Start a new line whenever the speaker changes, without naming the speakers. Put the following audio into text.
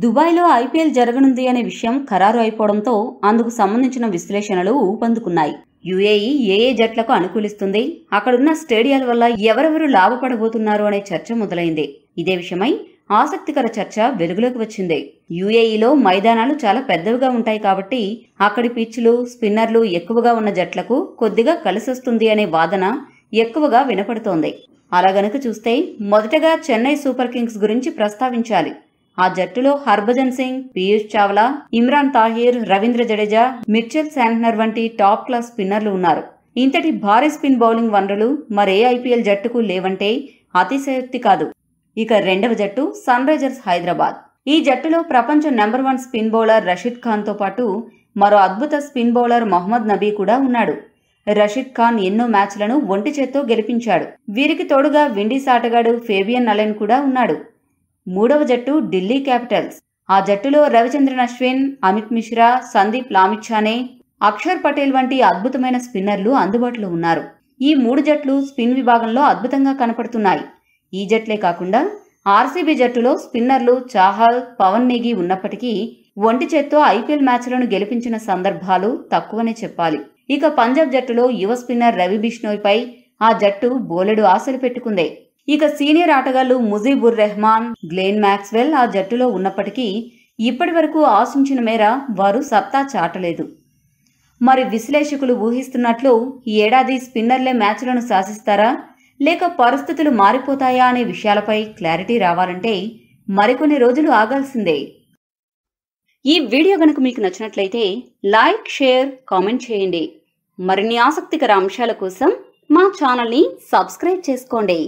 దుబాయ్లో ఐపీఎల్ జరగనుంది అనే విషయం ఖరారు అయిపోవడంతో అందుకు సంబంధించిన విశ్లేషణలు ఊపందుకున్నాయి యుఏఈ ఏ ఏ జట్లకు అనుకూలిస్తుంది అక్కడున్న స్టేడియాల వల్ల ఎవరెవరు లాభపడబోతున్నారు అనే చర్చ మొదలైంది ఇదే విషయమై ఆసక్తికర చర్చ వెలుగులోకి వచ్చింది యుఏఈలో మైదానాలు చాలా పెద్దవిగా ఉంటాయి కాబట్టి అక్కడి పిచ్లు స్పిన్నర్లు ఎక్కువగా ఉన్న జట్లకు కొద్దిగా కలిసొస్తుంది అనే వాదన ఎక్కువగా వినపడుతోంది అలా గనుక చూస్తే మొదటగా చెన్నై సూపర్ కింగ్స్ గురించి ప్రస్తావించాలి ఆ జట్టులో హర్భజన్ సింగ్ పీయూష్ చావ్లా ఇమ్రాన్ తాహీర్ రవీంద్ర జడేజా మిర్చల్ శాంట్నర్ వంటి టాప్ క్లాస్ స్పిన్నర్లు ఉన్నారు ఇంతటి భారీ స్పిన్ బౌలింగ్ వనరులు మరే ఐపీఎల్ జట్టుకు లేవంటే అతిశయోక్తి కాదు ఇక రెండవ జట్టు సన్ రైజర్స్ హైదరాబాద్ ఈ జట్టులో ప్రపంచ number one spin bowler Rashid ఖాన్తో పాటు మరో అద్భుత స్పిన్ బౌలర్ మహమ్మద్ నబీ కూడా ఉన్నాడు రషీద్ ఖాన్ ఎన్నో మ్యాచ్లను ఒంటి చేత్తో గెలిపించాడు వీరికి తోడుగా విండీస్ ఆటగాడు ఫేబియన్ అలెన్ కూడా ఉన్నాడు మూడవ జట్టు ఢిల్లీ క్యాపిటల్స్ ఆ జట్టులో రవిచంద్రన్ అశ్విన్ అమిత్ మిశ్రా సందీప్ లామిచ్చానే అక్షర్ పటేల్ వంటి అద్భుతమైన స్పిన్నర్లు అందుబాటులో ఉన్నారు ఈ మూడు జట్లు స్పిన్ విభాగంలో అద్భుతంగా కనపడుతున్నాయి ఈ జట్లే కాకుండా ఆర్సీబీ జట్టులో స్పిన్నర్లు చాహల్ పవన్ నేగి ఉన్నప్పటికీ ఒంటి చేత్తో ఐపీఎల్ మ్యాచ్లను గెలిపించిన సందర్భాలు తక్కువనే చెప్పాలి ఇక పంజాబ్ జట్టులో యువ స్పిన్నర్ రవి పై ఆ జట్టు బోలెడు ఆశలు పెట్టుకుంది ఇక సీనియర్ ఆటగాళ్లు ముజీబుర్ రెహమాన్ గ్లేన్ మ్యాక్స్వెల్ ఆ జట్టులో ఉన్నప్పటికీ ఇప్పటి వరకు ఆశించిన మేర వారు సత్తా చాటలేదు మరి విశ్లేషకులు ఊహిస్తున్నట్లు ఈ ఏడాది స్పిన్నర్లే మ్యాచ్లను శాసిస్తారా లేక పరిస్థితులు మారిపోతాయా అనే విషయాలపై క్లారిటీ రావాలంటే మరికొన్ని రోజులు ఆగాల్సిందే ఈ వీడియో గనుక మీకు నచ్చినట్లయితే లైక్ షేర్ కామెంట్ చేయండి మరిన్ని ఆసక్తికర అంశాల కోసం మా ఛానల్ని సబ్స్క్రైబ్ చేసుకోండి